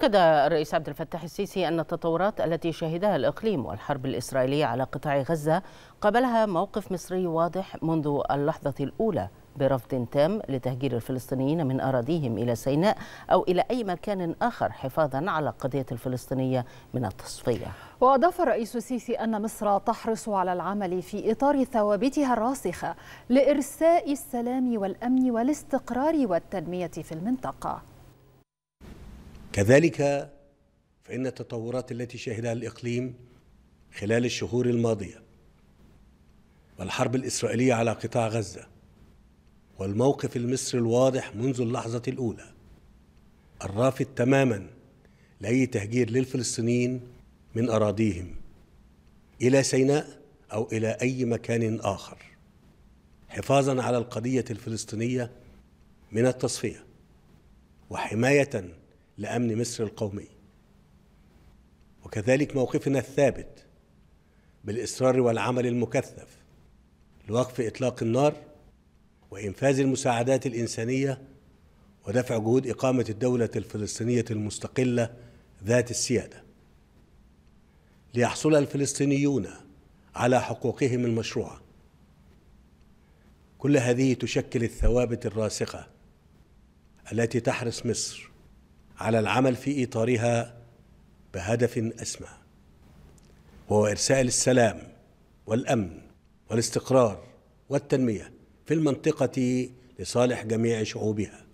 أكد الرئيس عبد الفتاح السيسي أن التطورات التي شهدها الإقليم والحرب الإسرائيلية على قطاع غزة قابلها موقف مصري واضح منذ اللحظة الأولى برفض تام لتهجير الفلسطينيين من أراضيهم إلى سيناء أو إلى أي مكان آخر حفاظا على قضية الفلسطينية من التصفية وأضاف الرئيس السيسي أن مصر تحرص على العمل في إطار ثوابتها الراسخة لإرساء السلام والأمن والاستقرار والتنمية في المنطقة كذلك فإن التطورات التي شهدها الإقليم خلال الشهور الماضية والحرب الإسرائيلية على قطاع غزة والموقف المصري الواضح منذ اللحظة الأولى الرافض تماما لأي تهجير للفلسطينيين من أراضيهم إلى سيناء أو إلى أي مكان آخر حفاظا على القضية الفلسطينية من التصفية وحماية لأمن مصر القومي وكذلك موقفنا الثابت بالإصرار والعمل المكثف لوقف إطلاق النار وإنفاذ المساعدات الإنسانية ودفع جهود إقامة الدولة الفلسطينية المستقلة ذات السيادة ليحصل الفلسطينيون على حقوقهم المشروعه كل هذه تشكل الثوابت الراسخه التي تحرس مصر على العمل في اطارها بهدف اسمى وهو ارسال السلام والامن والاستقرار والتنميه في المنطقه لصالح جميع شعوبها